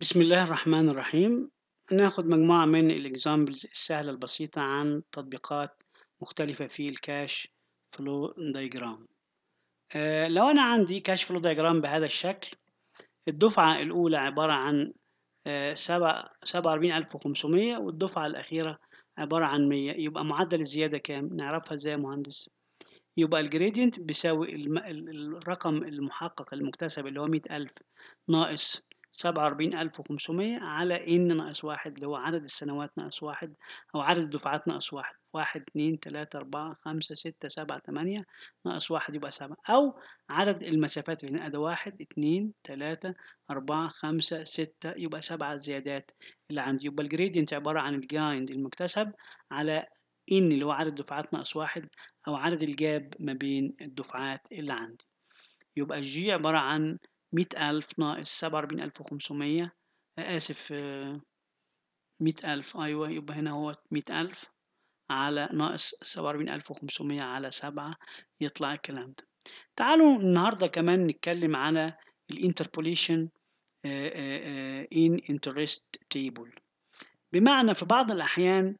بسم الله الرحمن الرحيم هناخد مجموعة من الإكزامبلز السهلة البسيطة عن تطبيقات مختلفة في الكاش فلو دايجرام آه لو أنا عندي كاش فلو دايجرام بهذا الشكل الدفعة الأولى عبارة عن آه سبعة سبعة وأربعين ألف وخمسمية والدفعة الأخيرة عبارة عن مية يبقى معدل الزيادة كام نعرفها إزاي يا مهندس يبقى الجريدينت بيساوي الرقم المحقق المكتسب اللي هو مية ألف ناقص سبعة وأربعين ألف وخمسمية على إن ناقص واحد اللي هو عدد السنوات ناقص واحد أو عدد الدفعات ناقص واحد واحد اتنين تلاتة أربعة خمسة ستة سبعة تمانية ناقص واحد يبقى سبعة أو عدد المسافات اللي هنا ده واحد اتنين تلاتة أربعة خمسة ستة يبقى سبعة زيادات اللي عندي يبقى الجريدينت عبارة عن الجايند المكتسب على إن اللي هو عدد دفعات ناقص واحد أو عدد الجاب ما بين الدفعات اللي عندي يبقى الجي عبارة عن مئة ألف ناقص سبعة وأربعين ألف وخمسمية آه، آسف مئة آه، ألف أيوة يبقى هنا هو مئة ألف على ناقص سبعة وأربعين ألف وخمسمية على سبعة يطلع الكلام ده تعالوا النهاردة كمان نتكلم على الانتربوليشن ان انترست تيبل بمعنى في بعض الأحيان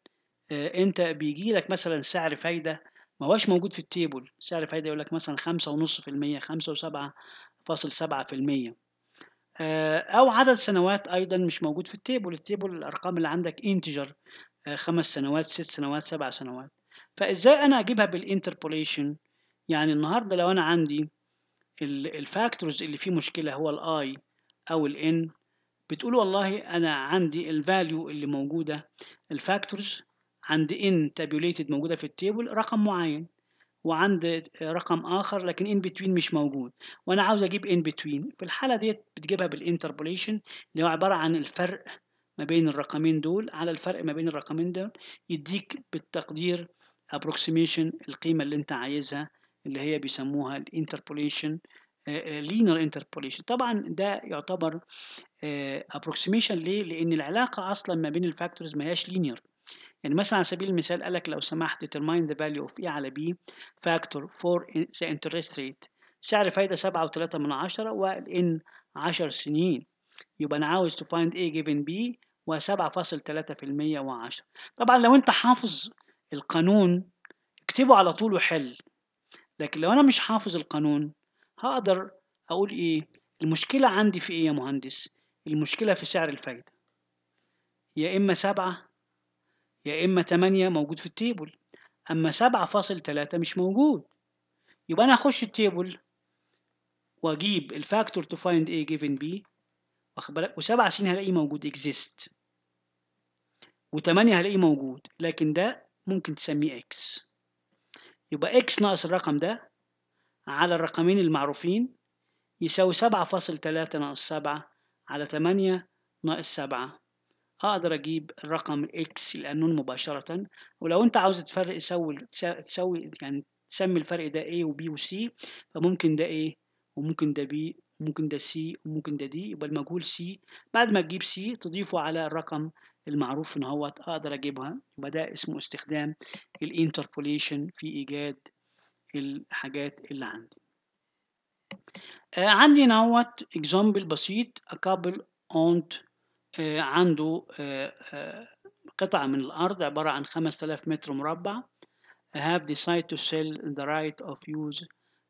آه، أنت بيجي لك مثلا سعر فايدة ما هوش موجود في التيبل سعر فايدة يقول لك مثلا خمسة ونص في المية خمسة وسبعة آه، أو عدد سنوات أيضا مش موجود في التيبل التيبل الأرقام اللي عندك انتجر آه، خمس سنوات ست سنوات سبع سنوات فإزاي أنا أجيبها بالانتربوليشن يعني النهاردة لو أنا عندي الفاكتورز اللي فيه مشكلة هو الآي أو الإن بتقول والله أنا عندي الفاليو اللي موجودة الفاكتورز عند إن تابيوليتد موجودة في التيبل رقم معين وعند رقم اخر لكن ان بتوين مش موجود وانا عاوز اجيب ان بتوين في الحاله ديت بتجيبها بالانتربوليشن اللي هو عباره عن الفرق ما بين الرقمين دول على الفرق ما بين الرقمين دول يديك بالتقدير ابروكسيميشن القيمه اللي انت عايزها اللي هي بيسموها الانتربوليشن لينر انتربوليشن طبعا ده يعتبر ابروكسيميشن آه، ليه لان العلاقه اصلا ما بين الفاكتورز ما هياش لينير يعني مثلا على سبيل المثال قال لك لو سمحت determine the value of E على B factor for the interest rate سعر فايدة سبعة وثلاثة من عشرة والإن عشر سنين يبقى أنا عاوز to find A given B وسبعة فاصل تلاتة في المية وعشرة طبعا لو أنت حافظ القانون اكتبه على طول وحل لكن لو أنا مش حافظ القانون هقدر أقول إيه المشكلة عندي في إيه يا مهندس المشكلة في سعر الفايدة يا إما سبعة يا إما 8 موجود في التيبل أما 7.3 مش موجود يبقى أنا أخش التيبل وأجيب الفاكتور تو فايند A given B واخد بالك سين هلاقيه موجود exist وتمانية هلاقيه موجود لكن ده ممكن تسميه x يبقى x ناقص الرقم ده على الرقمين المعروفين يساوي سبعة فاصل تلاتة ناقص سبعة على تمانية ناقص سبعة هقدر اجيب الرقم اكس القانون مباشرة ولو انت عاوز تفرق تسوي تسوي يعني تسمي الفرق ده ايه وبي وسي فممكن ده ايه وممكن ده بي وممكن ده سي وممكن ده دي يبقى المجهول سي بعد ما تجيب سي تضيفه على الرقم المعروف ان هو اقدر اجيبها يبقى ده اسمه استخدام الانتربوليشن في ايجاد الحاجات اللي عندي آه، عندي هنا اكزامبل بسيط a couple عنده قطعة من الأرض عبارة عن 5000 متر مربع have decided to sell the right of use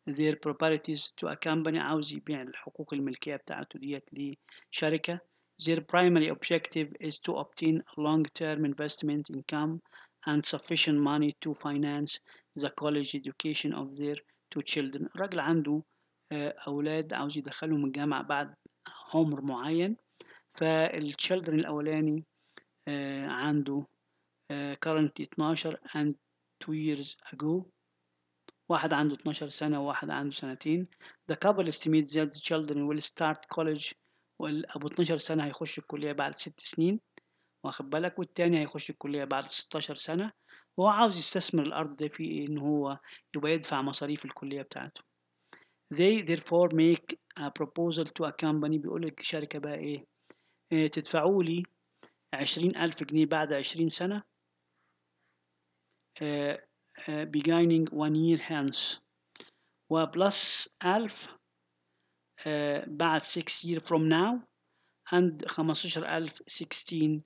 their properties to a company عاوز يبيع الحقوق الملكية بتاعته ديت لشركة their primary objective is to obtain long-term investment income and sufficient money to finance the college education of their two children الراجل عنده أولاد عاوز يدخلهم الجامعة بعد عمر معين فالتشيلدرن الأولاني آه، عنده آه، currently 12 and 2 years ago واحد عنده 12 سنة وواحد عنده سنتين The couple estimates that the children will start college أبو 12 سنة هيخش الكلية بعد 6 سنين واخد بالك والتاني هيخش الكلية بعد 16 سنة وهو عاوز يستثمر الأرض ده في إيه؟ إن هو يبقى يدفع مصاريف الكلية بتاعته They therefore make a proposal to a company بيقول لك شركة بقى إيه تدفعوا لي عشرين ألف جنيه بعد عشرين سنة beginning one year hence وبلس ألف بعد 6 year from now and ألف 16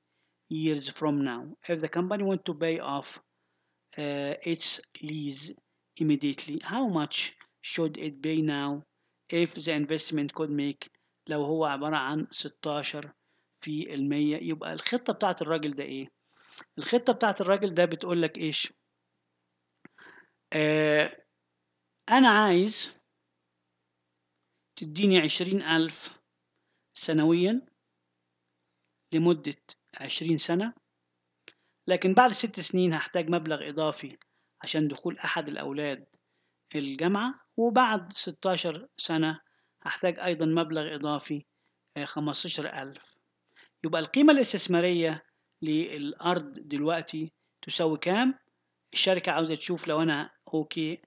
years from now if the company want to pay off uh, its lease immediately how much should it pay now if the investment could make لو هو عبارة عن ستاشر في المية يبقى الخطة بتاعت الراجل ده ايه الخطة بتاعت الراجل ده بتقول لك ايش آه انا عايز تديني عشرين الف سنويا لمدة عشرين سنة لكن بعد ست سنين هحتاج مبلغ اضافي عشان دخول احد الاولاد الجامعة وبعد ستاشر سنة هحتاج أيضا مبلغ إضافي آه، خمستاشر الف يبقى القيمة الاستثمارية للأرض دلوقتي تساوي كام؟ الشركة عاوزة تشوف لو أنا أوكي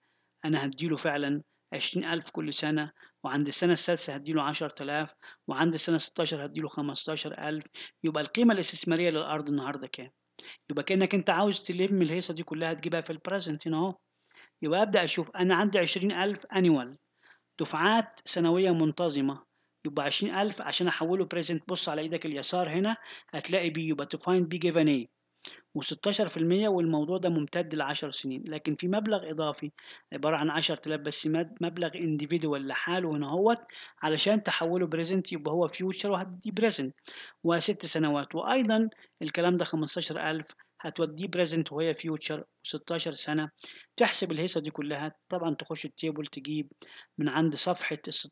أنا هديله فعلا عشرين ألف كل سنة وعند السنة السادسة هديله عشرة آلاف وعند السنة ستاشر هديله خمستاشر ألف يبقى القيمة الاستثمارية للأرض النهاردة كام؟ يبقى كأنك أنت عاوز تلم الهيصة دي كلها تجيبها في البريزنت هنا أهو يبقى أبدأ أشوف أنا عندي عشرين ألف أنيوال دفعات سنوية منتظمة يبقى 20000 عشان احوله بريزنت بص على ايدك اليسار هنا هتلاقي بي يبقى تو فايند بي جيفن ايه و16% والموضوع ده ممتد ل 10 سنين لكن في مبلغ اضافي عباره عن 10000 بس مبلغ انديفيدوال لحاله هنا اهوت علشان تحوله بريزنت يبقى هو فيوتشر وهتدي بريزنت وست سنوات وايضا الكلام ده 15000 هتوديه بريزنت وهي فيوتشر 16 سنة تحسب الهيصة دي كلها طبعا تخش التيبل تجيب من عند صفحة ال 16%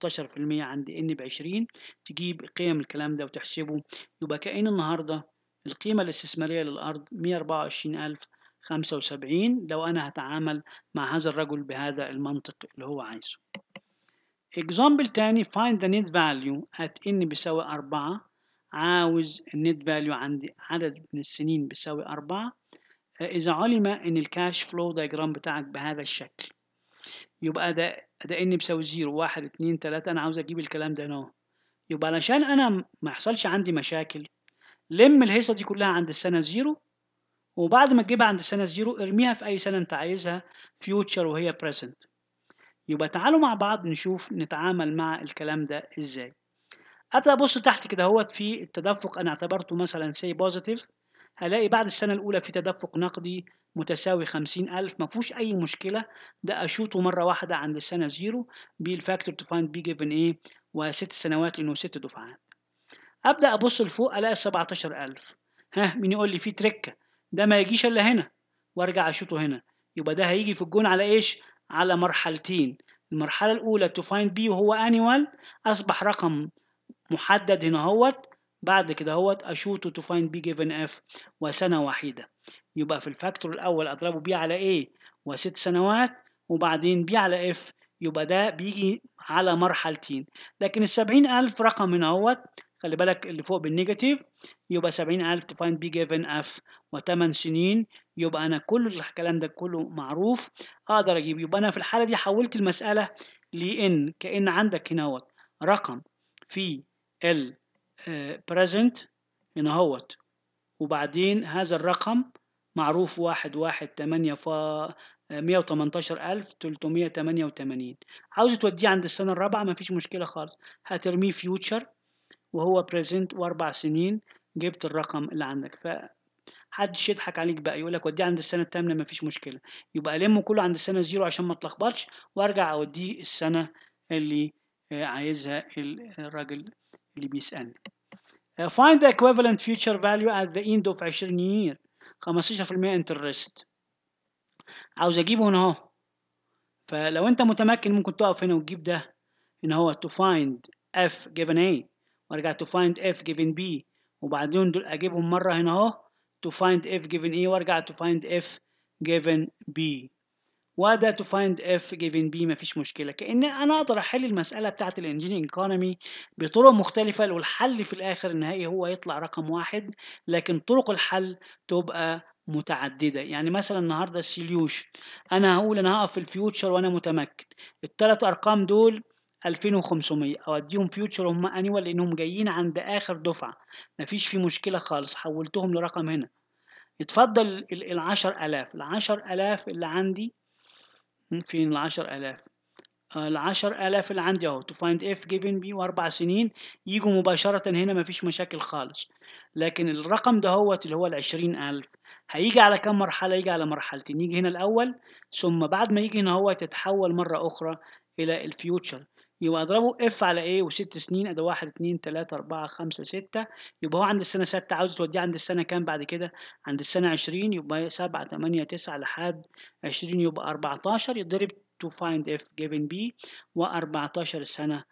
عند ان ب 20 تجيب قيم الكلام ده وتحسبه يبقى كأن النهاردة القيمة الاستثمارية للأرض 124075 لو أنا هتعامل مع هذا الرجل بهذا المنطق اللي هو عايزه. Example تاني find the net value at n بيساوي 4 عاوز النت فاليو عند عدد من السنين بيساوي أربعة إذا علم إن الكاش فلو دايجرام بتاعك بهذا الشكل يبقى ده ده إن بيساوي زيرو واحد اتنين تلاتة أنا عاوز أجيب الكلام ده نو أهو يبقى علشان أنا ما يحصلش عندي مشاكل لم الهيصة دي كلها عند السنة زيرو وبعد ما تجيبها عند السنة زيرو ارميها في أي سنة أنت عايزها future وهي present يبقى تعالوا مع بعض نشوف نتعامل مع الكلام ده إزاي ابدا ابص تحت كده اهوت في التدفق انا اعتبرته مثلا سي بوزيتيف هلاقي بعد السنه الاولى في تدفق نقدي متساوي 50000 ما فيهوش اي مشكله ده اشوطه مره واحده عند السنه زيرو بالفاكتور تو فايند بي جيفن ايه وست سنوات لانه ست دفعات ابدا ابص لفوق الاقي 17000 ها مين يقول لي في تركه ده ما يجيش الا هنا وارجع اشوطه هنا يبقى ده هيجي في الجون على ايش على مرحلتين المرحله الاولى تو فايند بي وهو انيوال اصبح رقم محدد هنا اهوت بعد كده اهوت اشوت تو فايند بي جيفن اف وسنه وحيده يبقى في الفاكتور الاول اضربه بي على ايه وست سنوات وبعدين بي على اف يبقى ده بيجي e على مرحلتين لكن ال ألف رقم هنا اهوت خلي بالك اللي فوق بالنيجاتيف يبقى 70000 تو فايند بي جيفن اف و وتمن سنين يبقى أنا كل الكلام ده كله معروف أقدر أجيب يبقى أنا في الحالة دي حولت المسألة لإن كأن عندك هنا رقم في ال آه، present هنا هوت وبعدين هذا الرقم معروف واحد واحد تمانية فا آه، مية وتمنتاشر ألف تلتمية تمانية وتمانين عاوز توديه عند السنة الرابعة مفيش مشكلة خالص هترميه فيوتشر وهو present وأربع سنين جبت الرقم اللي عندك ف محدش يضحك عليك بقى يقول لك وديه عند السنه الثامنه مفيش مشكله يبقى المه كله عند السنه زيرو عشان ما تلخبطش وارجع اوديه السنه اللي آه، عايزها الراجل اللي بيسألني uh, find the equivalent future value at the end of 20 year 15% interest عاوز اجيبه هنا اهو فلو انت متمكن ممكن تقف هنا وتجيب ده ان هو to find f given a وارجع to find f given b وبعدين دول اجيبهم مره هنا اهو to find f given a وارجع to find f given b وده تو فايند اف جيفن بي مفيش مشكله كان انا اقدر احل المساله بتاعت الانجين ايكونومي بطرق مختلفه والحل في الاخر النهائي هو يطلع رقم واحد لكن طرق الحل تبقى متعددة يعني مثلا النهاردة السيليوشن أنا هقول أنا هقف في الفيوتشر وأنا متمكن التلات أرقام دول 2500 أوديهم فيوتشر هم أنيوال لأنهم جايين عند آخر دفعة مفيش في مشكلة خالص حولتهم لرقم هنا اتفضل ال 10000 ال 10000 اللي عندي فين العشر آلاف العشر آه، آلاف اللي عندي اهو تو فايند اف جيفن بي واربع سنين يجوا مباشرة هنا مفيش مشاكل خالص لكن الرقم ده هو اللي هو العشرين ألف هيجي على كام مرحلة يجي على مرحلتين يجي هنا الأول ثم بعد ما يجي هنا هو تتحول مرة أخرى إلى الفيوتشر يبقى اضربه اف على ايه وست سنين ادي واحد اتنين تلاتة اربعة خمسة ستة يبقى هو عند السنة ستة عاوز توديه عند السنة كام بعد كده عند السنة عشرين يبقى سبعة تمانية تسعة لحد عشرين يبقى اربعتاشر يضرب to find f given b واربعتاشر السنة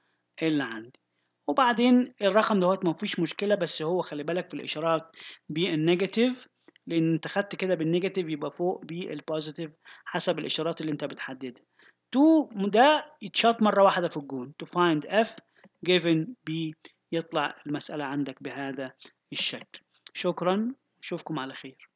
اللي عندي وبعدين الرقم دوت ما فيش مشكلة بس هو خلي بالك في الإشارات بالنيجاتيف لأن أنت خدت كده بالنيجاتيف يبقى فوق بالبوزيتيف حسب الإشارات اللي أنت بتحددها تو ده يتشاط مرة واحدة في الجون تو فايند اف جيفن بي يطلع المسألة عندك بهذا الشكل شكرا أشوفكم على خير